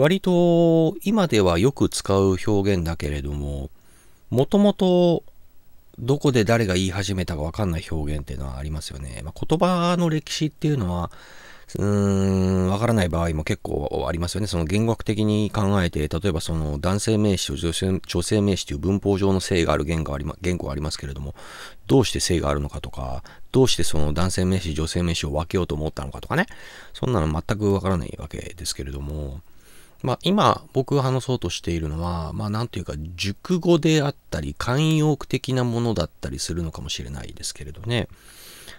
割と今ではよく使う表現だけれども、もともとどこで誰が言い始めたかわかんない表現っていうのはありますよね。まあ、言葉の歴史っていうのは、うーん、わからない場合も結構ありますよね。その言語学的に考えて、例えばその男性名詞と女性女性名詞という文法上の性がある言語あり、ま、言語がありますけれども、どうして性があるのかとか、どうしてその男性名詞、女性名詞を分けようと思ったのかとかね、そんなの全くわからないわけですけれども、まあ、今僕が話そうとしているのは、まあ、なんていうか熟語であったり慣用句的なものだったりするのかもしれないですけれどね。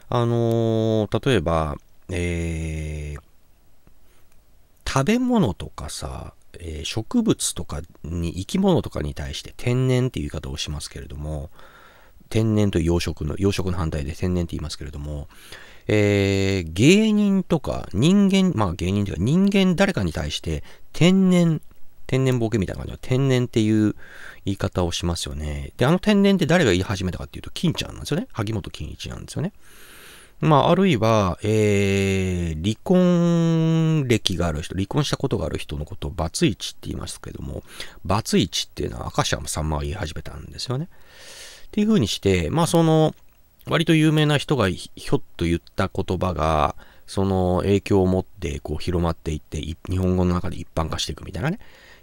あのー、例えば、えー、食べ物とかさ、えー、植物とかに生き物とかに対して天然っていう言い方をしますけれども天然と養殖の養殖の反対で天然って言いますけれどもえー、芸人とか人間、まあ芸人というか人間誰かに対して天然、天然ボケみたいな感じの天然っていう言い方をしますよね。で、あの天然って誰が言い始めたかっていうと、金ちゃんなんですよね。萩本欽一なんですよね。まあ、あるいは、えー、離婚歴がある人、離婚したことがある人のことをバツイチって言いますけども、バツイチっていうのは赤シャさんまが言い始めたんですよね。っていうふうにして、まあその、割と有名な人がひょっと言った言葉が、その影響を持ってこう広まっていって、日本語の中で一般化していくみたいなね、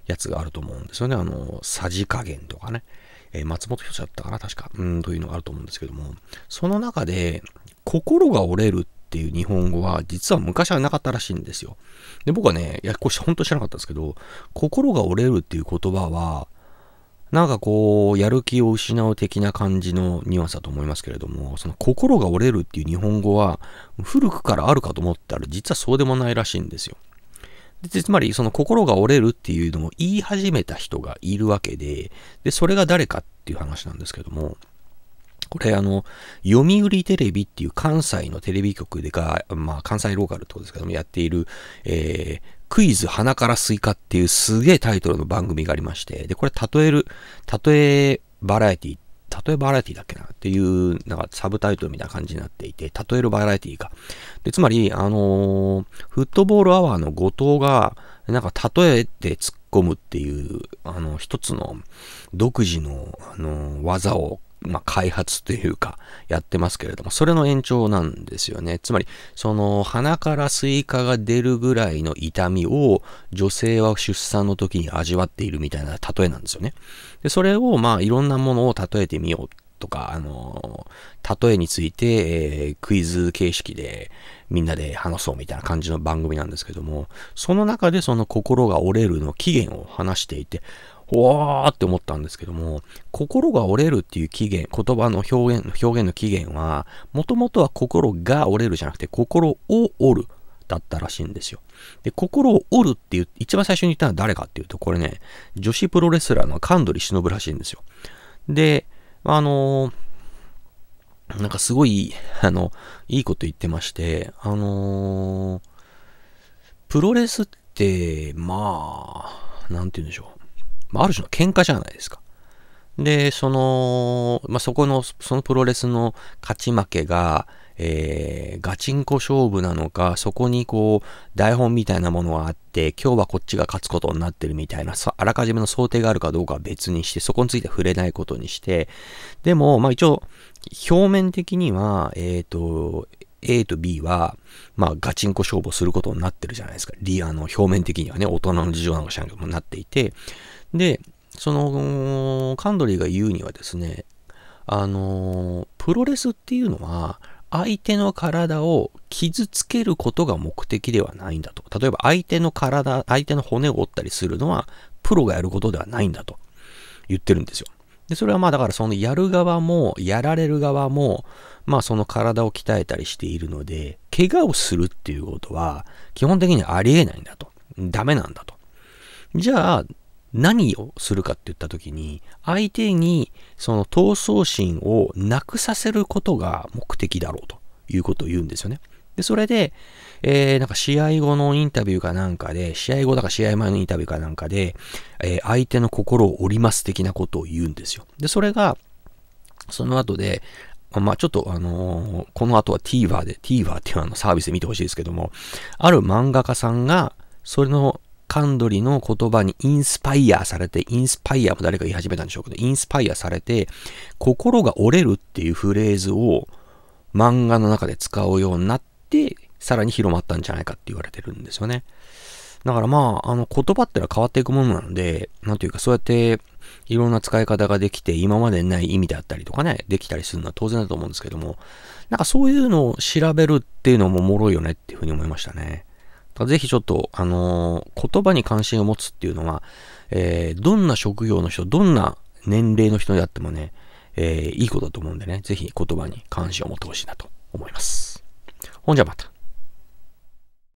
やつがあると思うんですよね。あの、さじ加減とかね。えー、松本人志だったかな確か。うん、というのがあると思うんですけども、その中で、心が折れるっていう日本語は、実は昔はなかったらしいんですよ。で、僕はね、いや、これ本当知らなかったんですけど、心が折れるっていう言葉は、なんかこう、やる気を失う的な感じのニュアンスだと思いますけれども、その心が折れるっていう日本語は、古くからあるかと思ったら、実はそうでもないらしいんですよ。でつまり、その心が折れるっていうのを言い始めた人がいるわけで、で、それが誰かっていう話なんですけども、これあの、読売テレビっていう関西のテレビ局でが、まあ関西ローカルってことですけども、やっている、えー、クイズ鼻からスイカっていうすげえタイトルの番組がありまして、で、これ例える、例えバラエティ、例えバラエティだっけなっていう、なんかサブタイトルみたいな感じになっていて、例えるバラエティか。で、つまり、あのー、フットボールアワーの後藤が、なんか例えて突っ込むっていう、あの、一つの独自の、あのー、技をまあ、開発というか、やってますけれども、それの延長なんですよね。つまり、その、鼻からスイカが出るぐらいの痛みを、女性は出産の時に味わっているみたいな例えなんですよね。で、それを、まあ、いろんなものを例えてみようとか、あの、例えについて、えー、クイズ形式で、みんなで話そうみたいな感じの番組なんですけども、その中でその心が折れるの起源を話していて、おーって思ったんですけども、心が折れるっていう起源、言葉の表現、表現の起源は、もともとは心が折れるじゃなくて、心を折るだったらしいんですよ。で、心を折るっていう、一番最初に言ったのは誰かっていうと、これね、女子プロレスラーの神取忍らしいんですよ。で、あのー、なんかすごい、あの、いいこと言ってまして、あのー、プロレスって、まあ、なんて言うんでしょう。まあ、ある種の喧嘩じゃないですか。で、その、まあ、そこの、そのプロレスの勝ち負けが、えー、ガチンコ勝負なのか、そこにこう、台本みたいなものがあって、今日はこっちが勝つことになってるみたいな、あらかじめの想定があるかどうかは別にして、そこについて触れないことにして、でも、まあ一応、表面的には、えっ、ー、と、A と B は、まあ、ガチンコ勝負をすることになってるじゃないですか。リアの表面的にはね、大人の事情なんかしらんもなっていて、で、その、カンドリーが言うにはですね、あの、プロレスっていうのは、相手の体を傷つけることが目的ではないんだと。例えば相手の体、相手の骨を折ったりするのは、プロがやることではないんだと言ってるんですよ。で、それはまあだからそのやる側も、やられる側も、まあその体を鍛えたりしているので、怪我をするっていうことは、基本的にありえないんだと。ダメなんだと。じゃあ、何をするかって言った時に、相手にその闘争心をなくさせることが目的だろうということを言うんですよね。で、それで、えー、なんか試合後のインタビューかなんかで、試合後だから試合前のインタビューかなんかで、えー、相手の心を折ります的なことを言うんですよ。で、それが、その後で、まあ、ちょっとあのー、この後は TVer で、TVer っていうあのサービスで見てほしいですけども、ある漫画家さんが、それのカンドリの言葉にインスパイアされて、インスパイアも誰か言い始めたんでしょうけど、インスパイアされて、心が折れるっていうフレーズを漫画の中で使うようになって、さらに広まったんじゃないかって言われてるんですよね。だからまあ、あの言葉ってのは変わっていくものなので、なんというかそうやっていろんな使い方ができて、今までない意味であったりとかね、できたりするのは当然だと思うんですけども、なんかそういうのを調べるっていうのもおもろいよねっていうふうに思いましたね。ぜひちょっと、あのー、言葉に関心を持つっていうのは、えー、どんな職業の人、どんな年齢の人であってもね、えー、いいことだと思うんでね、ぜひ言葉に関心を持ってほしいなと思います。ほんじゃまた。